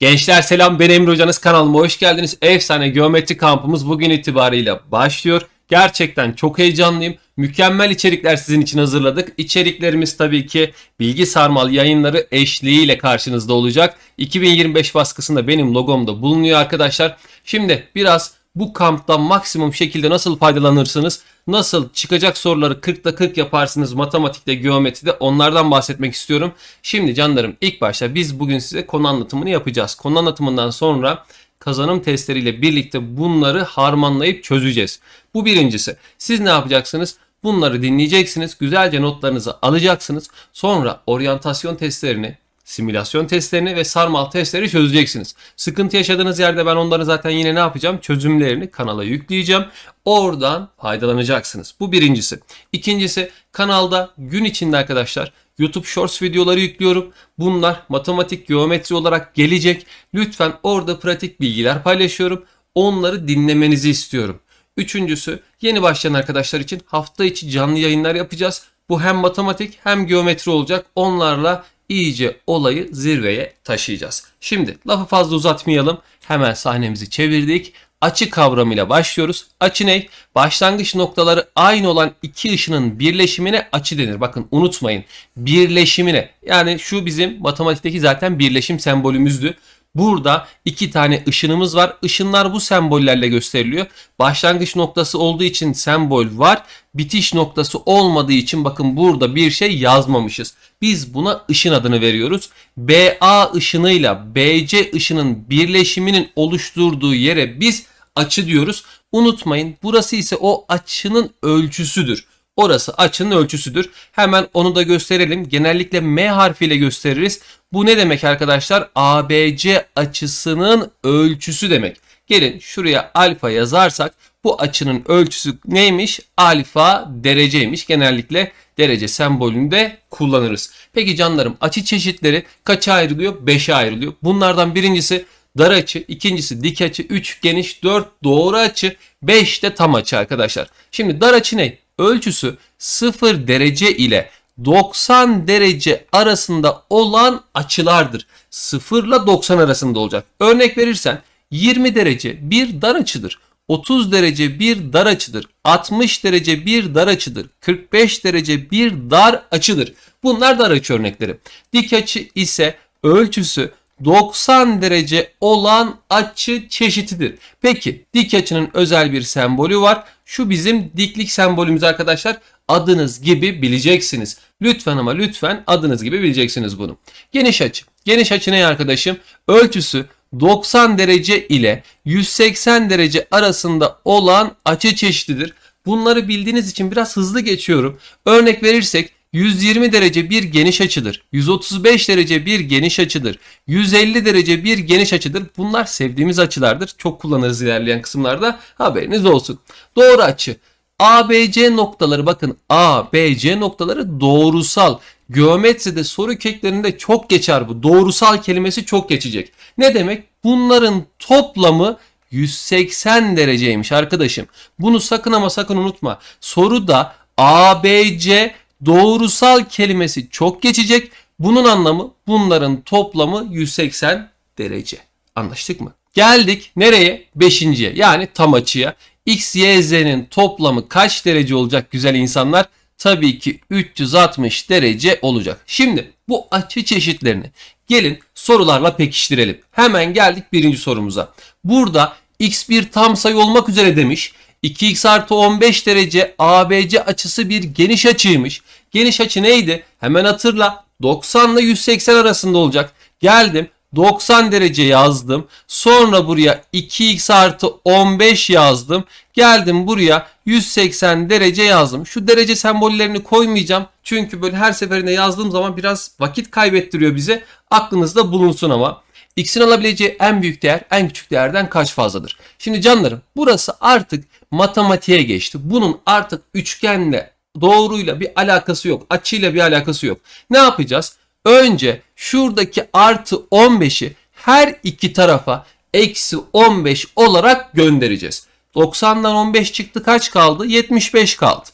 Gençler selam ben Emre Hocanız kanalıma hoş geldiniz. Efsane geometri kampımız bugün itibariyle başlıyor. Gerçekten çok heyecanlıyım. Mükemmel içerikler sizin için hazırladık. İçeriklerimiz tabii ki Bilgi Sarmal yayınları eşliğiyle karşınızda olacak. 2025 baskısında benim logomda bulunuyor arkadaşlar. Şimdi biraz bu kampta maksimum şekilde nasıl faydalanırsınız? Nasıl çıkacak soruları 40'ta 40 yaparsınız matematikte, geometride onlardan bahsetmek istiyorum. Şimdi canlarım ilk başta biz bugün size konu anlatımını yapacağız. Konu anlatımından sonra kazanım testleriyle birlikte bunları harmanlayıp çözeceğiz. Bu birincisi. Siz ne yapacaksınız? Bunları dinleyeceksiniz, güzelce notlarınızı alacaksınız. Sonra oryantasyon testlerini simülasyon testlerini ve sarmal testleri çözeceksiniz. Sıkıntı yaşadığınız yerde ben onları zaten yine ne yapacağım? Çözümlerini kanala yükleyeceğim. Oradan faydalanacaksınız. Bu birincisi. İkincisi kanalda gün içinde arkadaşlar YouTube Shorts videoları yüklüyorum. Bunlar matematik, geometri olarak gelecek. Lütfen orada pratik bilgiler paylaşıyorum. Onları dinlemenizi istiyorum. Üçüncüsü yeni başlayan arkadaşlar için hafta içi canlı yayınlar yapacağız. Bu hem matematik hem geometri olacak. Onlarla iyice olayı zirveye taşıyacağız. Şimdi lafı fazla uzatmayalım. Hemen sahnemizi çevirdik. Açı kavramıyla başlıyoruz. Açı ne? Başlangıç noktaları aynı olan iki ışının birleşimine açı denir. Bakın unutmayın. Birleşimine. Yani şu bizim matematikteki zaten birleşim sembolümüzdü. Burada iki tane ışınımız var. Işınlar bu sembollerle gösteriliyor. Başlangıç noktası olduğu için sembol var. Bitiş noktası olmadığı için bakın burada bir şey yazmamışız. Biz buna ışın adını veriyoruz. BA ışınıyla BC ışının birleşiminin oluşturduğu yere biz açı diyoruz. Unutmayın burası ise o açının ölçüsüdür. Orası açının ölçüsüdür. Hemen onu da gösterelim. Genellikle M harfiyle gösteririz. Bu ne demek arkadaşlar? ABC açısının ölçüsü demek. Gelin şuraya alfa yazarsak bu açının ölçüsü neymiş? Alfa dereceymiş. Genellikle derece sembolünü de kullanırız. Peki canlarım açı çeşitleri kaça ayrılıyor? 5'e ayrılıyor. Bunlardan birincisi dar açı, ikincisi dik açı, 3 geniş, 4 doğru açı, 5 de tam açı arkadaşlar. Şimdi dar açı ne? ölçüsü 0 derece ile 90 derece arasında olan açılardır. 0 ile 90 arasında olacak. Örnek verirsen 20 derece bir dar açıdır. 30 derece bir dar açıdır. 60 derece bir dar açıdır. 45 derece bir dar açıdır. Bunlar dar açı örnekleri. Dik açı ise ölçüsü 90 derece olan açı çeşitidir. Peki dik açının özel bir sembolü var. Şu bizim diklik sembolümüz arkadaşlar. Adınız gibi bileceksiniz. Lütfen ama lütfen adınız gibi bileceksiniz bunu. Geniş açı. Geniş açı ne arkadaşım? Ölçüsü 90 derece ile 180 derece arasında olan açı çeşididir. Bunları bildiğiniz için biraz hızlı geçiyorum. Örnek verirsek 120 derece bir geniş açıdır. 135 derece bir geniş açıdır. 150 derece bir geniş açıdır. Bunlar sevdiğimiz açılardır. Çok kullanırız ilerleyen kısımlarda. Haberiniz olsun. Doğru açı. ABC noktaları bakın ABC noktaları doğrusal. Geometride soru keklerinde çok geçer bu. Doğrusal kelimesi çok geçecek. Ne demek? Bunların toplamı 180 dereceymiş arkadaşım. Bunu sakın ama sakın unutma. Soruda ABC doğrusal kelimesi çok geçecek. Bunun anlamı bunların toplamı 180 derece. Anlaştık mı? Geldik nereye? Beşinciye yani tam açıya. X, Y, Z'nin toplamı kaç derece olacak güzel insanlar? Tabii ki 360 derece olacak. Şimdi bu açı çeşitlerini gelin sorularla pekiştirelim. Hemen geldik birinci sorumuza. Burada x bir tam sayı olmak üzere demiş. 2x artı 15 derece ABC açısı bir geniş açıymış. Geniş açı neydi? Hemen hatırla 90 ile 180 arasında olacak. Geldim 90 derece yazdım. Sonra buraya 2x artı 15 yazdım. Geldim buraya 180 derece yazdım. Şu derece sembollerini koymayacağım. Çünkü böyle her seferinde yazdığım zaman biraz vakit kaybettiriyor bize. Aklınızda bulunsun ama x'in alabileceği en büyük değer en küçük değerden kaç fazladır? Şimdi canlarım burası artık matematiğe geçti. Bunun artık üçgenle doğruyla bir alakası yok. Açıyla bir alakası yok. Ne yapacağız? Önce şuradaki artı 15'i her iki tarafa eksi 15 olarak göndereceğiz. 90'dan 15 çıktı kaç kaldı? 75 kaldı.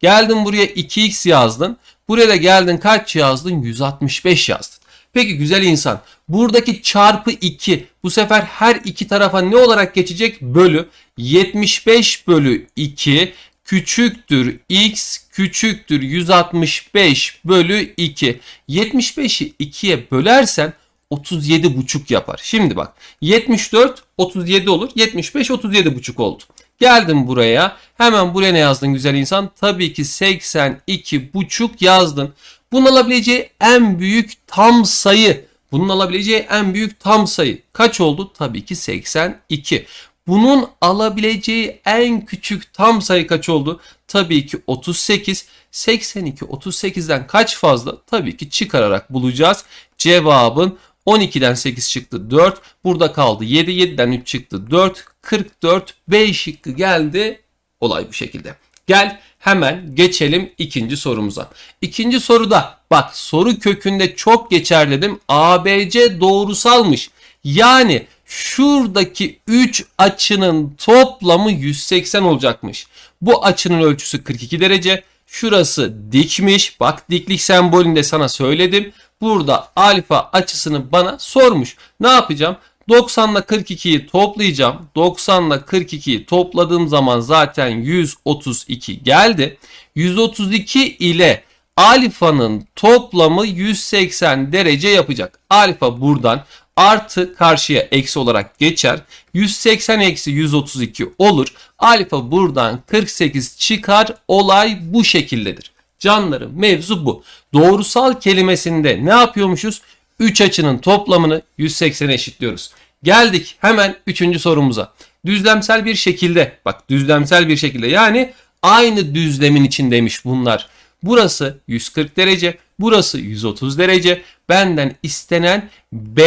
Geldin buraya 2x yazdın. Buraya da geldin kaç yazdın? 165 yazdın. Peki güzel insan. Buradaki çarpı 2 bu sefer her iki tarafa ne olarak geçecek? Bölü 75 bölü 2 küçüktür x küçüktür 165 bölü 2. 75'i 2'ye bölersen 37,5 yapar. Şimdi bak 74 37 olur. 75 37,5 oldu. Geldim buraya. Hemen buraya ne yazdın güzel insan? Tabii ki 82,5 yazdın. Bunun alabileceği en büyük tam sayı. Bunun alabileceği en büyük tam sayı. Kaç oldu? Tabii ki 82. Bunun alabileceği en küçük tam sayı kaç oldu? Tabii ki 38. 82 38'den kaç fazla? Tabii ki çıkararak bulacağız. Cevabın 12'den 8 çıktı 4. Burada kaldı 7. 7'den 3 çıktı 4. 44 B şıkkı geldi. Olay bu şekilde. Gel hemen geçelim ikinci sorumuza. İkinci soruda bak soru kökünde çok geçer dedim. ABC doğrusalmış. Yani şuradaki 3 açının toplamı 180 olacakmış. Bu açının ölçüsü 42 derece. Şurası dikmiş. Bak diklik sembolünde sana söyledim. Burada alfa açısını bana sormuş. Ne yapacağım? 90 ile 42'yi toplayacağım. 90 ile 42'yi topladığım zaman zaten 132 geldi. 132 ile alfanın toplamı 180 derece yapacak. Alfa buradan artı karşıya eksi olarak geçer. 180 eksi 132 olur. Alfa buradan 48 çıkar. Olay bu şekildedir. Canlarım mevzu bu. Doğrusal kelimesinde ne yapıyormuşuz? 3 açının toplamını 180'e eşitliyoruz. Geldik hemen 3. sorumuza. Düzlemsel bir şekilde bak düzlemsel bir şekilde yani aynı düzlemin içindeymiş bunlar. Burası 140 derece, burası 130 derece. Benden istenen B,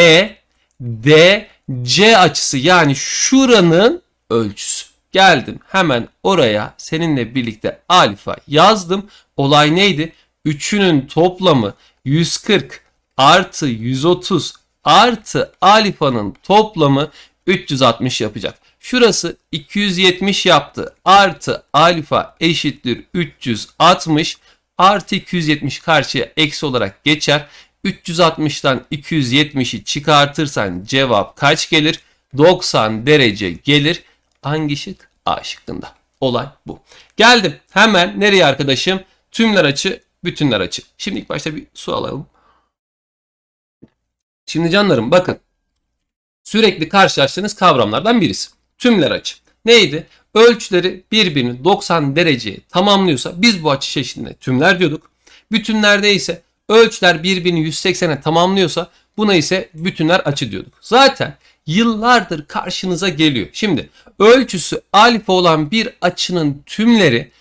D, C açısı yani şuranın ölçüsü. Geldim hemen oraya seninle birlikte alfa yazdım. Olay neydi? Üçünün toplamı 140 artı 130 artı alfanın toplamı 360 yapacak. Şurası 270 yaptı. Artı alfa eşittir 360 artı 270 karşıya eksi olarak geçer. 360'tan 270'i çıkartırsan cevap kaç gelir? 90 derece gelir. Hangi şık? A şıkkında. Olay bu. Geldim. Hemen nereye arkadaşım? Tümler açı, bütünler açı. Şimdi ilk başta bir su alalım. Şimdi canlarım bakın. Sürekli karşılaştığınız kavramlardan birisi. Tümler açı. Neydi? Ölçüleri birbirini 90 dereceye tamamlıyorsa biz bu açı çeşidine tümler diyorduk. Bütünlerde ise ölçüler birbirini 180'e tamamlıyorsa buna ise bütünler açı diyorduk. Zaten yıllardır karşınıza geliyor. Şimdi ölçüsü alfa olan bir açının tümleri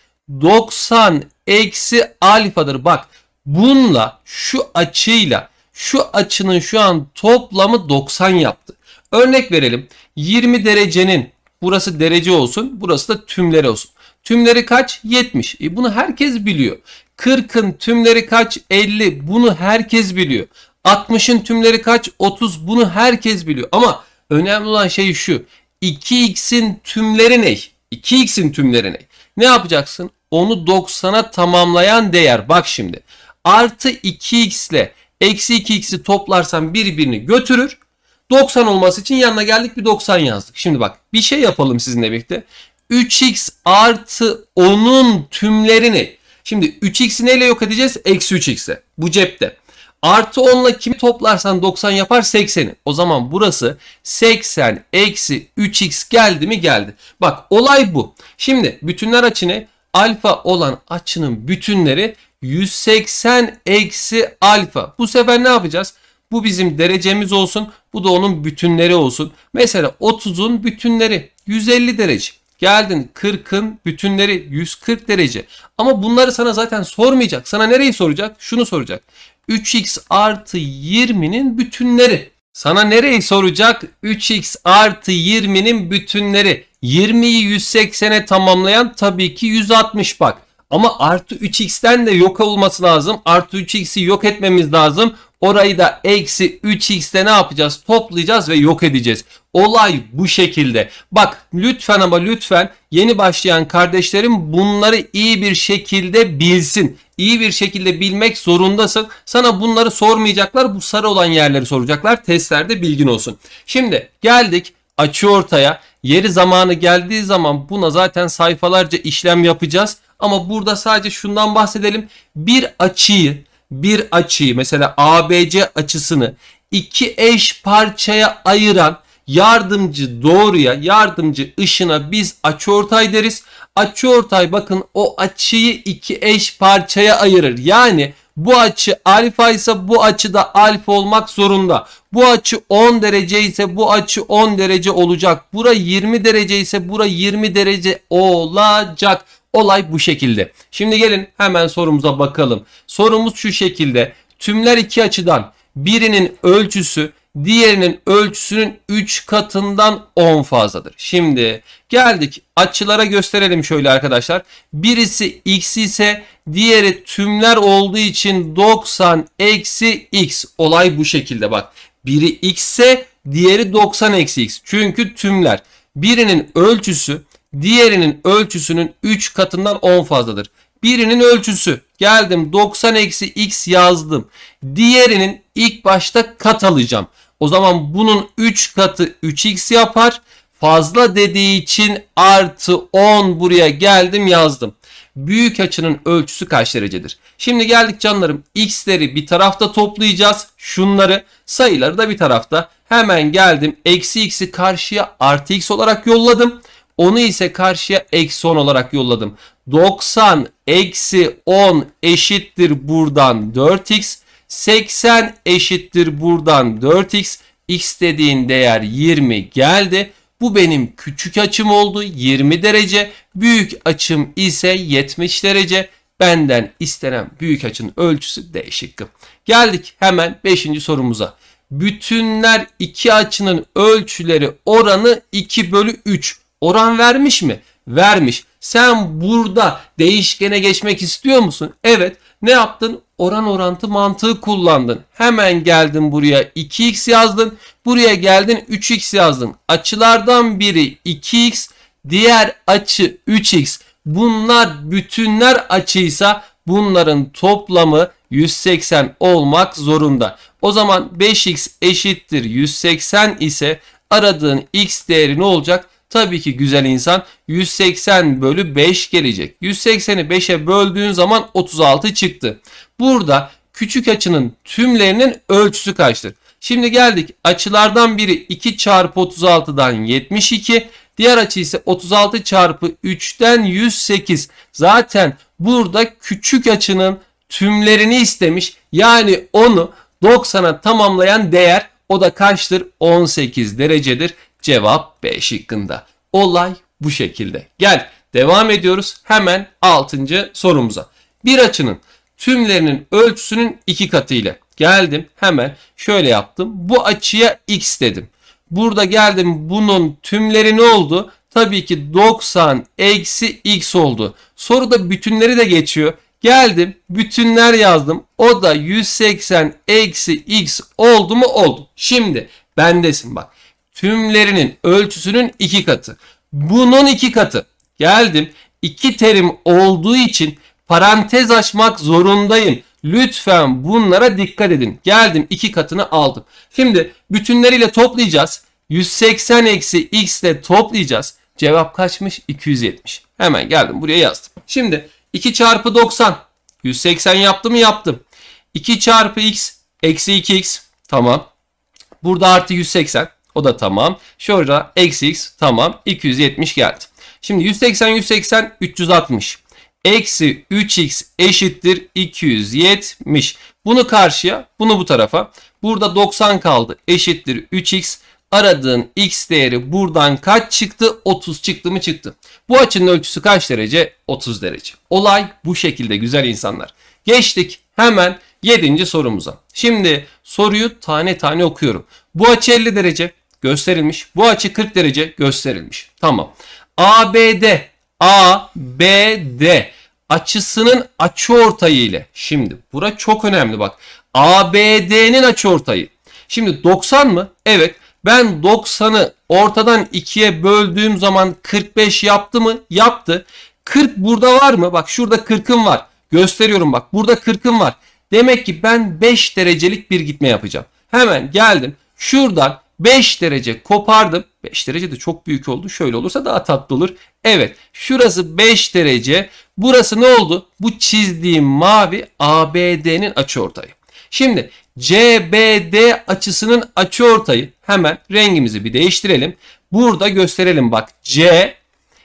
90 eksi alfadır. Bak bununla şu açıyla şu açının şu an toplamı 90 yaptı. Örnek verelim. 20 derecenin burası derece olsun. Burası da tümleri olsun. Tümleri kaç? 70. E bunu herkes biliyor. 40'ın tümleri kaç? 50. Bunu herkes biliyor. 60'ın tümleri kaç? 30. Bunu herkes biliyor. Ama önemli olan şey şu. 2x'in tümleri ne? 2x'in tümleri ne? Ne yapacaksın? Onu 90'a tamamlayan değer. Bak şimdi. Artı 2x ile Eksi 2x'i toplarsam birbirini götürür. 90 olması için yanına geldik bir 90 yazdık. Şimdi bak bir şey yapalım sizinle birlikte. 3x artı 10'un tümlerini. Şimdi 3x'i neyle yok edeceğiz? Eksi 3x'e. Bu cepte. Artı 10 ile kimi toplarsan 90 yapar 80'i. O zaman burası 80 eksi 3x geldi mi geldi. Bak olay bu. Şimdi bütünler açı ne? Alfa olan açının bütünleri 180 eksi alfa. Bu sefer ne yapacağız? Bu bizim derecemiz olsun. Bu da onun bütünleri olsun. Mesela 30'un bütünleri 150 derece. Geldin 40'ın bütünleri 140 derece. Ama bunları sana zaten sormayacak. Sana nereyi soracak? Şunu soracak. 3x artı 20'nin bütünleri. Sana nereyi soracak? 3x artı 20'nin bütünleri. 20'yi 180'e tamamlayan tabii ki 160 bak. Ama artı 3x'ten de yok olması lazım. Artı 3x'i yok etmemiz lazım. Orayı da eksi 3x'te ne yapacağız? Toplayacağız ve yok edeceğiz. Olay bu şekilde. Bak lütfen ama lütfen yeni başlayan kardeşlerim bunları iyi bir şekilde bilsin. İyi bir şekilde bilmek zorundasın. Sana bunları sormayacaklar. Bu sarı olan yerleri soracaklar. Testlerde bilgin olsun. Şimdi geldik açı ortaya. Yeri zamanı geldiği zaman buna zaten sayfalarca işlem yapacağız. Ama burada sadece şundan bahsedelim. Bir açıyı, bir açıyı mesela ABC açısını iki eş parçaya ayıran yardımcı doğruya, yardımcı ışına biz açıortay deriz. Açıortay bakın o açıyı iki eş parçaya ayırır. Yani bu açı alfa ise bu açı da alfa olmak zorunda. Bu açı 10 derece ise bu açı 10 derece olacak. Bura 20 derece ise bura 20 derece olacak. Olay bu şekilde. Şimdi gelin hemen sorumuza bakalım. Sorumuz şu şekilde. Tümler iki açıdan birinin ölçüsü diğerinin ölçüsünün 3 katından 10 fazladır. Şimdi geldik açılara gösterelim şöyle arkadaşlar. Birisi x ise diğeri tümler olduğu için 90 eksi x. Olay bu şekilde bak. Biri x ise diğeri 90 eksi x. Çünkü tümler. Birinin ölçüsü Diğerinin ölçüsünün 3 katından 10 fazladır. Birinin ölçüsü. Geldim 90 eksi x yazdım. Diğerinin ilk başta kat alacağım. O zaman bunun 3 katı 3x yapar. Fazla dediği için artı 10 buraya geldim yazdım. Büyük açının ölçüsü kaç derecedir? Şimdi geldik canlarım. X'leri bir tarafta toplayacağız. Şunları sayıları da bir tarafta. Hemen geldim. Eksi x'i karşıya artı x olarak yolladım. Onu ise karşıya eksi 10 olarak yolladım. 90 eksi 10 eşittir buradan 4x. 80 eşittir buradan 4x. x dediğin değer 20 geldi. Bu benim küçük açım oldu 20 derece. Büyük açım ise 70 derece. Benden istenen büyük açının ölçüsü D şıkkı. Geldik hemen 5. sorumuza. Bütünler iki açının ölçüleri oranı 2 bölü 3. Oran vermiş mi? Vermiş. Sen burada değişkene geçmek istiyor musun? Evet. Ne yaptın? Oran orantı mantığı kullandın. Hemen geldin buraya 2x yazdın. Buraya geldin 3x yazdın. Açılardan biri 2x, diğer açı 3x. Bunlar bütünler açıysa bunların toplamı 180 olmak zorunda. O zaman 5x eşittir 180 ise aradığın x değeri ne olacak? Tabii ki güzel insan 180 bölü 5 gelecek. 180'i 5'e böldüğün zaman 36 çıktı. Burada küçük açının tümlerinin ölçüsü kaçtır? Şimdi geldik açılardan biri 2 çarpı 36'dan 72. Diğer açı ise 36 çarpı 3'ten 108. Zaten burada küçük açının tümlerini istemiş. Yani onu 90'a tamamlayan değer o da kaçtır? 18 derecedir. Cevap B şıkkında. Olay bu şekilde. Gel devam ediyoruz hemen 6. sorumuza. Bir açının tümlerinin ölçüsünün 2 katı ile geldim hemen şöyle yaptım. Bu açıya x dedim. Burada geldim bunun tümleri ne oldu? Tabii ki 90 eksi x oldu. Soruda bütünleri de geçiyor. Geldim bütünler yazdım. O da 180 eksi x oldu mu oldu. Şimdi bendesin bak tümlerinin ölçüsünün iki katı. Bunun iki katı. Geldim. İki terim olduğu için parantez açmak zorundayım. Lütfen bunlara dikkat edin. Geldim iki katını aldım. Şimdi bütünleriyle toplayacağız. 180 eksi x ile toplayacağız. Cevap kaçmış? 270. Hemen geldim buraya yazdım. Şimdi 2 çarpı 90. 180 yaptım mı? Yaptım. 2 çarpı x eksi 2x. Tamam. Burada artı 180. O da tamam. Şurada eksi x tamam. 270 geldi. Şimdi 180 180 360. Eksi 3x eşittir 270. Bunu karşıya bunu bu tarafa. Burada 90 kaldı eşittir 3x. Aradığın x değeri buradan kaç çıktı? 30 çıktı mı çıktı. Bu açının ölçüsü kaç derece? 30 derece. Olay bu şekilde güzel insanlar. Geçtik hemen 7. sorumuza. Şimdi soruyu tane tane okuyorum. Bu açı 50 derece gösterilmiş. Bu açı 40 derece gösterilmiş. Tamam. ABD ABD açısının açıortayı ile. Şimdi bura çok önemli bak. ABD'nin açıortayı. Şimdi 90 mı? Evet. Ben 90'ı ortadan 2'ye böldüğüm zaman 45 yaptı mı? Yaptı. 40 burada var mı? Bak şurada 40'ım var. Gösteriyorum bak. Burada 40'ım var. Demek ki ben 5 derecelik bir gitme yapacağım. Hemen geldim. Şuradan 5 derece kopardım. 5 derece de çok büyük oldu. Şöyle olursa daha tatlı olur. Evet şurası 5 derece. Burası ne oldu? Bu çizdiğim mavi ABD'nin açıortayı. Şimdi CBD açısının açıortayı hemen rengimizi bir değiştirelim. Burada gösterelim bak C,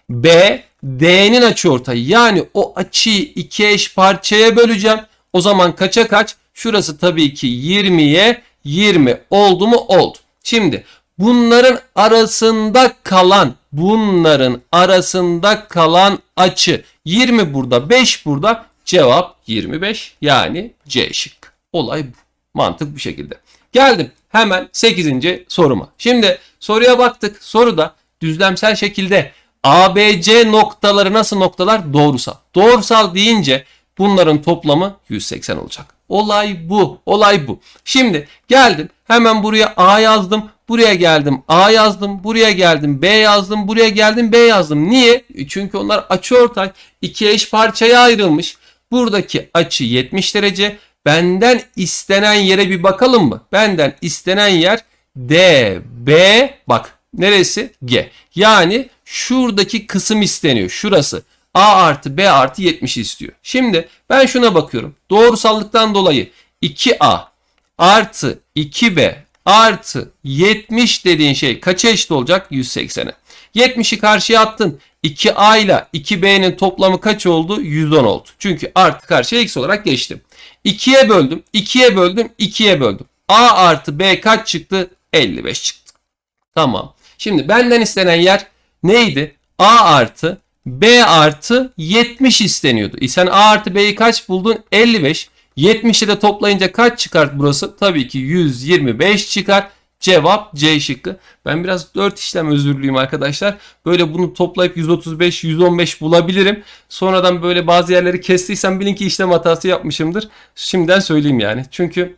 B, D'nin açıortayı. Yani o açıyı iki eş parçaya böleceğim. O zaman kaça kaç? Şurası tabii ki 20'ye 20 oldu mu? Oldu. Şimdi bunların arasında kalan bunların arasında kalan açı 20 burada 5 burada cevap 25 yani C şık. Olay bu. Mantık bu şekilde. Geldim hemen 8. soruma. Şimdi soruya baktık. Soruda düzlemsel şekilde ABC noktaları nasıl noktalar? Doğrusal. Doğrusal deyince bunların toplamı 180 olacak. Olay bu. Olay bu. Şimdi geldim Hemen buraya A yazdım. Buraya geldim. A yazdım. Buraya geldim. B yazdım. Buraya geldim. B yazdım. Niye? E, çünkü onlar açı ortay. İki eş parçaya ayrılmış. Buradaki açı 70 derece. Benden istenen yere bir bakalım mı? Benden istenen yer D, B. Bak neresi? G. Yani şuradaki kısım isteniyor. Şurası. A artı B artı 70 istiyor. Şimdi ben şuna bakıyorum. Doğrusallıktan dolayı 2A artı 2B artı 70 dediğin şey kaç eşit olacak? 180'e. 70'i karşıya attın. 2A ile 2B'nin toplamı kaç oldu? 110 oldu. Çünkü artı karşıya eksi olarak geçtim. 2'ye böldüm. 2'ye böldüm. 2'ye böldüm. A artı B kaç çıktı? 55 çıktı. Tamam. Şimdi benden istenen yer neydi? A artı B artı 70 isteniyordu. E sen A artı B'yi kaç buldun? 55. 70'i de toplayınca kaç çıkar burası? Tabii ki 125 çıkar. Cevap C şıkkı. Ben biraz 4 işlem özürlüyüm arkadaşlar. Böyle bunu toplayıp 135, 115 bulabilirim. Sonradan böyle bazı yerleri kestiysem bilin ki işlem hatası yapmışımdır. Şimdiden söyleyeyim yani. Çünkü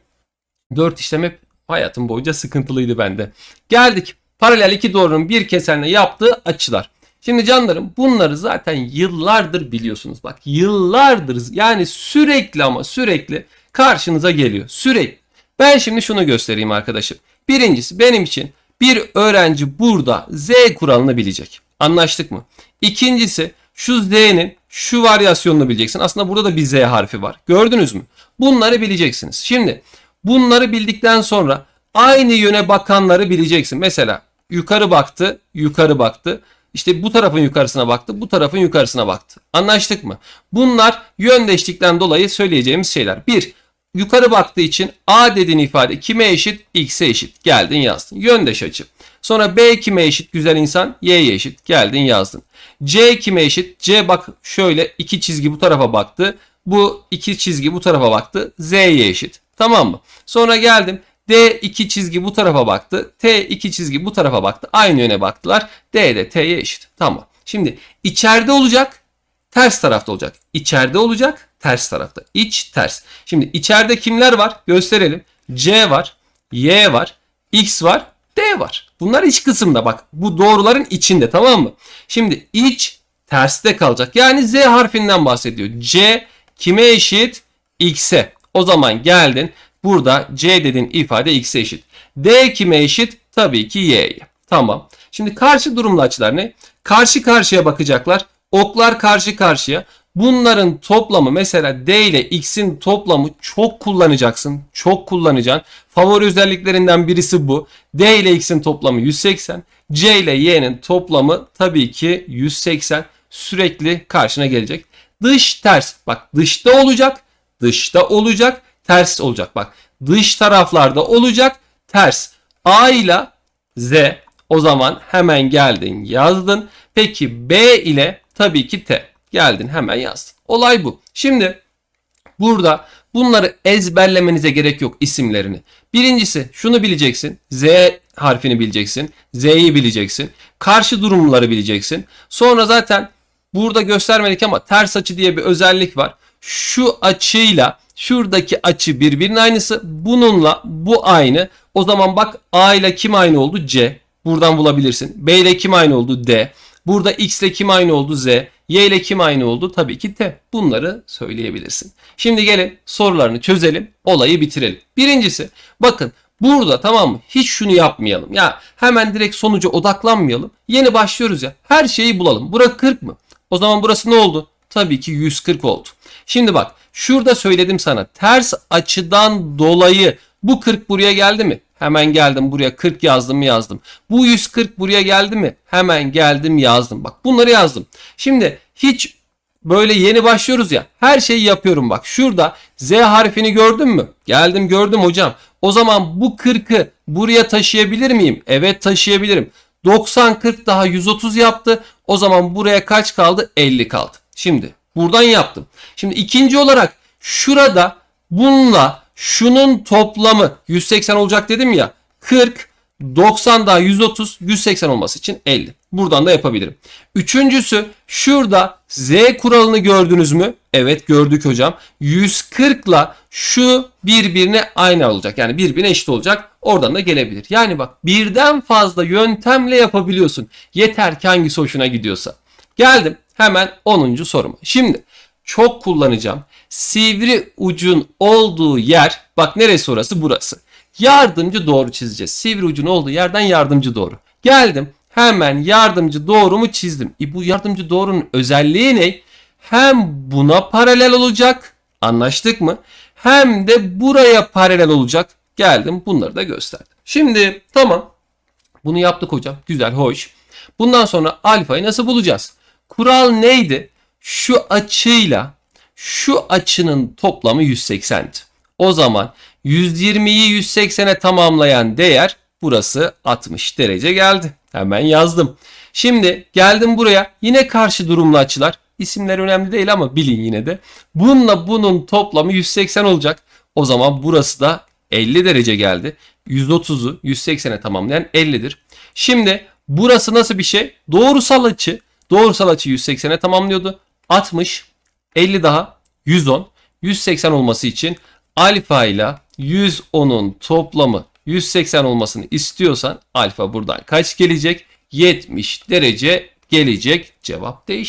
4 işlem hep hayatım boyunca sıkıntılıydı bende. Geldik. Paralel iki doğrunun bir kesenle yaptığı açılar. Şimdi canlarım bunları zaten yıllardır biliyorsunuz. Bak yıllardır yani sürekli ama sürekli karşınıza geliyor. Sürekli. Ben şimdi şunu göstereyim arkadaşım. Birincisi benim için bir öğrenci burada Z kuralını bilecek. Anlaştık mı? İkincisi şu Z'nin şu varyasyonunu bileceksin. Aslında burada da bir Z harfi var. Gördünüz mü? Bunları bileceksiniz. Şimdi bunları bildikten sonra aynı yöne bakanları bileceksin. Mesela yukarı baktı, yukarı baktı. İşte bu tarafın yukarısına baktı, bu tarafın yukarısına baktı. Anlaştık mı? Bunlar yöndeşlikten dolayı söyleyeceğimiz şeyler. 1. Yukarı baktığı için A dediğin ifade kime eşit? X'e eşit. Geldin yazdın. Yöndeş açı. Sonra B kime eşit güzel insan? Y'ye eşit. Geldin yazdın. C kime eşit? C bak şöyle iki çizgi bu tarafa baktı. Bu iki çizgi bu tarafa baktı. Z'ye eşit. Tamam mı? Sonra geldim. D2 çizgi bu tarafa baktı. T2 çizgi bu tarafa baktı. Aynı yöne baktılar. D de T'ye eşit. Tamam. Şimdi içeride olacak. Ters tarafta olacak. İçeride olacak. Ters tarafta. İç ters. Şimdi içeride kimler var? Gösterelim. C var. Y var. X var. D var. Bunlar iç kısımda bak. Bu doğruların içinde tamam mı? Şimdi iç terste kalacak. Yani Z harfinden bahsediyor. C kime eşit? X'e. O zaman geldin Burada C dediğin ifade x'e eşit. D kime eşit? Tabii ki y'ye. Tamam. Şimdi karşı durumlu açılar ne? Karşı karşıya bakacaklar. Oklar karşı karşıya. Bunların toplamı mesela D ile X'in toplamı çok kullanacaksın. Çok kullanacaksın. Favori özelliklerinden birisi bu. D ile X'in toplamı 180. C ile Y'nin toplamı tabii ki 180. Sürekli karşına gelecek. Dış ters. Bak dışta olacak. Dışta olacak ters olacak. Bak dış taraflarda olacak ters. A ile Z o zaman hemen geldin yazdın. Peki B ile tabii ki T. Geldin hemen yazdın. Olay bu. Şimdi burada bunları ezberlemenize gerek yok isimlerini. Birincisi şunu bileceksin. Z harfini bileceksin. Z'yi bileceksin. Karşı durumları bileceksin. Sonra zaten burada göstermedik ama ters açı diye bir özellik var şu açıyla şuradaki açı birbirinin aynısı. Bununla bu aynı. O zaman bak A ile kim aynı oldu? C. Buradan bulabilirsin. B ile kim aynı oldu? D. Burada X ile kim aynı oldu? Z. Y ile kim aynı oldu? Tabii ki T. Bunları söyleyebilirsin. Şimdi gelin sorularını çözelim. Olayı bitirelim. Birincisi bakın Burada tamam mı? Hiç şunu yapmayalım. Ya hemen direkt sonuca odaklanmayalım. Yeni başlıyoruz ya. Her şeyi bulalım. Bura 40 mı? O zaman burası ne oldu? Tabii ki 140 oldu. Şimdi bak şurada söyledim sana ters açıdan dolayı bu 40 buraya geldi mi? Hemen geldim buraya 40 yazdım yazdım. Bu 140 buraya geldi mi? Hemen geldim yazdım. Bak bunları yazdım. Şimdi hiç böyle yeni başlıyoruz ya her şeyi yapıyorum bak. Şurada Z harfini gördün mü? Geldim gördüm hocam. O zaman bu 40'ı buraya taşıyabilir miyim? Evet taşıyabilirim. 90 40 daha 130 yaptı. O zaman buraya kaç kaldı? 50 kaldı. Şimdi Buradan yaptım. Şimdi ikinci olarak şurada bununla şunun toplamı 180 olacak dedim ya. 40, 90 daha 130, 180 olması için 50. Buradan da yapabilirim. Üçüncüsü şurada Z kuralını gördünüz mü? Evet gördük hocam. 140 ile şu birbirine aynı olacak. Yani birbirine eşit olacak. Oradan da gelebilir. Yani bak birden fazla yöntemle yapabiliyorsun. Yeter ki hangisi hoşuna gidiyorsa. Geldim. Hemen 10. soruma. Şimdi çok kullanacağım. Sivri ucun olduğu yer bak neresi orası burası. Yardımcı doğru çizeceğiz. Sivri ucun olduğu yerden yardımcı doğru. Geldim hemen yardımcı doğrumu çizdim. E bu yardımcı doğrunun özelliği ne? Hem buna paralel olacak. Anlaştık mı? Hem de buraya paralel olacak. Geldim bunları da gösterdim. Şimdi tamam bunu yaptık hocam. Güzel hoş. Bundan sonra alfayı nasıl bulacağız? Kural neydi? Şu açıyla şu açının toplamı 180. O zaman 120'yi 180'e tamamlayan değer burası 60 derece geldi. Hemen yazdım. Şimdi geldim buraya. Yine karşı durumlu açılar. İsimler önemli değil ama bilin yine de. Bununla bunun toplamı 180 olacak. O zaman burası da 50 derece geldi. 130'u 180'e tamamlayan 50'dir. Şimdi burası nasıl bir şey? Doğrusal açı. Doğrusal açı 180'e tamamlıyordu. 60, 50 daha 110. 180 olması için alfa ile 110'un toplamı 180 olmasını istiyorsan alfa buradan kaç gelecek? 70 derece gelecek. Cevap D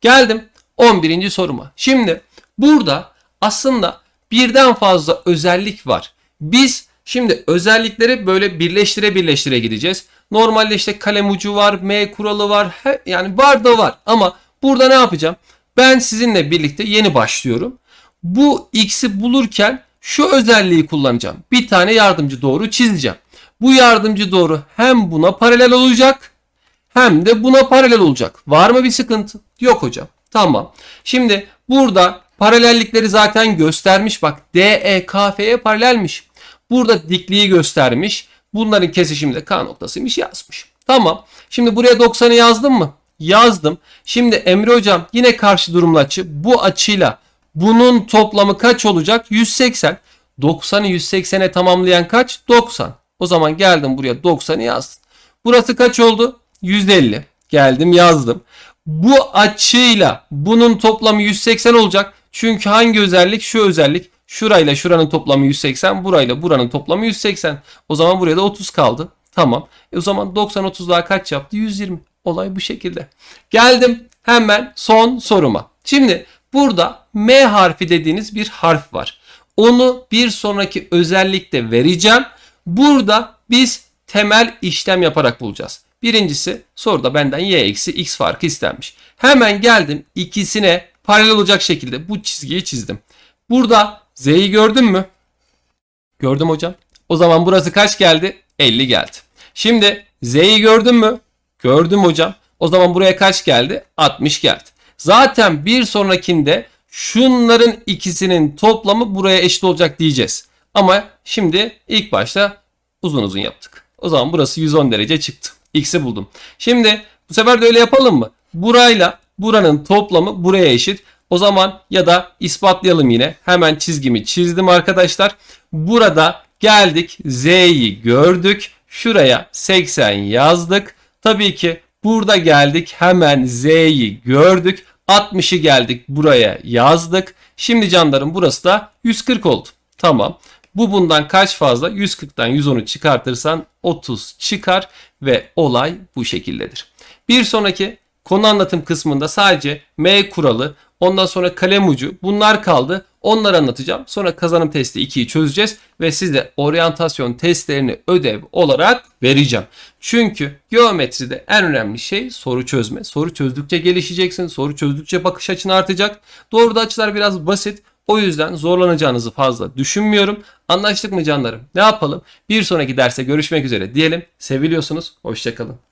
Geldim 11. soruma. Şimdi burada aslında birden fazla özellik var. Biz şimdi özellikleri böyle birleştire birleştire gideceğiz. Normalde işte kalem ucu var, M kuralı var. He, yani var da var. Ama burada ne yapacağım? Ben sizinle birlikte yeni başlıyorum. Bu x'i bulurken şu özelliği kullanacağım. Bir tane yardımcı doğru çizeceğim. Bu yardımcı doğru hem buna paralel olacak hem de buna paralel olacak. Var mı bir sıkıntı? Yok hocam. Tamam. Şimdi burada paralellikleri zaten göstermiş. Bak DE paralelmiş. Burada dikliği göstermiş. Bunların kesişiminde K noktasıymış yazmış. Tamam. Şimdi buraya 90'ı yazdım mı? Yazdım. Şimdi Emre hocam yine karşı durumlu açı. Bu açıyla bunun toplamı kaç olacak? 180. 90'ı 180'e tamamlayan kaç? 90. O zaman geldim buraya 90'ı yazdım. Burası kaç oldu? 150. Geldim yazdım. Bu açıyla bunun toplamı 180 olacak. Çünkü hangi özellik? Şu özellik. Şurayla şuranın toplamı 180. Burayla buranın toplamı 180. O zaman buraya da 30 kaldı. Tamam. E o zaman 90 30 daha kaç yaptı? 120. Olay bu şekilde. Geldim hemen son soruma. Şimdi burada M harfi dediğiniz bir harf var. Onu bir sonraki özellikte vereceğim. Burada biz temel işlem yaparak bulacağız. Birincisi soruda benden y eksi x farkı istenmiş. Hemen geldim ikisine paralel olacak şekilde bu çizgiyi çizdim. Burada Z'yi gördün mü? Gördüm hocam. O zaman burası kaç geldi? 50 geldi. Şimdi Z'yi gördün mü? Gördüm hocam. O zaman buraya kaç geldi? 60 geldi. Zaten bir sonrakinde şunların ikisinin toplamı buraya eşit olacak diyeceğiz. Ama şimdi ilk başta uzun uzun yaptık. O zaman burası 110 derece çıktı. X'i buldum. Şimdi bu sefer de öyle yapalım mı? Burayla buranın toplamı buraya eşit. O zaman ya da ispatlayalım yine. Hemen çizgimi çizdim arkadaşlar. Burada geldik Z'yi gördük. Şuraya 80 yazdık. Tabii ki burada geldik hemen Z'yi gördük. 60'ı geldik buraya yazdık. Şimdi canlarım burası da 140 oldu. Tamam. Bu bundan kaç fazla? 140'tan 110'u çıkartırsan 30 çıkar ve olay bu şekildedir. Bir sonraki konu anlatım kısmında sadece M kuralı Ondan sonra kalem ucu bunlar kaldı. Onları anlatacağım. Sonra kazanım testi 2'yi çözeceğiz ve size oryantasyon testlerini ödev olarak vereceğim. Çünkü geometride en önemli şey soru çözme. Soru çözdükçe gelişeceksin. Soru çözdükçe bakış açın artacak. Doğruda açılar biraz basit. O yüzden zorlanacağınızı fazla düşünmüyorum. Anlaştık mı canlarım? Ne yapalım? Bir sonraki derse görüşmek üzere diyelim. Seviliyorsunuz. Hoşçakalın.